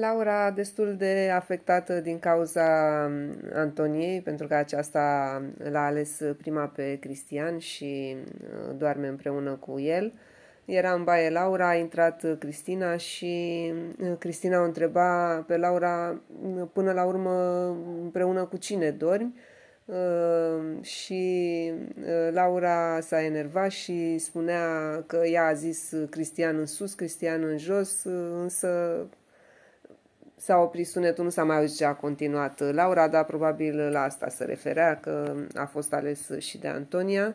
Laura destul de afectată din cauza um, Antoniei, pentru că aceasta l-a ales prima pe Cristian și uh, doarme împreună cu el. Era în baie Laura, a intrat Cristina și uh, Cristina o întreba pe Laura până la urmă împreună cu cine dormi uh, și Laura s-a enervat și spunea că ea a zis Cristian în sus, Cristian în jos, însă S-a oprit sunetul, nu s-a mai auzit ce a continuat Laura, dar probabil la asta se referea, că a fost ales și de Antonia.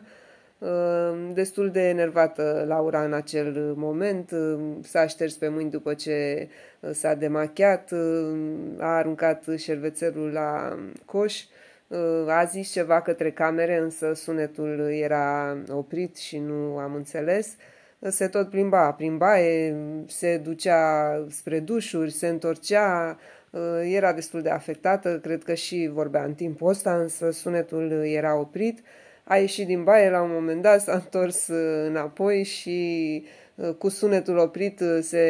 Ehm, destul de enervată Laura în acel moment, ehm, s-a șters pe mâini după ce s-a demachiat, ehm, a aruncat șervețelul la coș, a zis ceva către camere, însă sunetul era oprit și nu am înțeles se tot plimba prin baie, se ducea spre dușuri, se întorcea, uh, era destul de afectată, cred că și vorbea în timpul ăsta, însă sunetul era oprit. A ieșit din baie la un moment dat, s-a întors uh, înapoi și uh, cu sunetul oprit se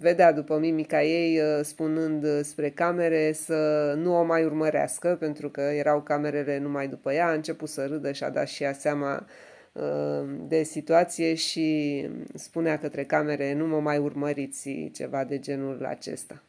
vedea după mimica ei spunând spre camere să nu o mai urmărească, pentru că erau camerele numai după ea, a început să râdă și a dat și ea seama Uh, de situație și spunea către camere nu mă mai urmăriți ceva de genul acesta.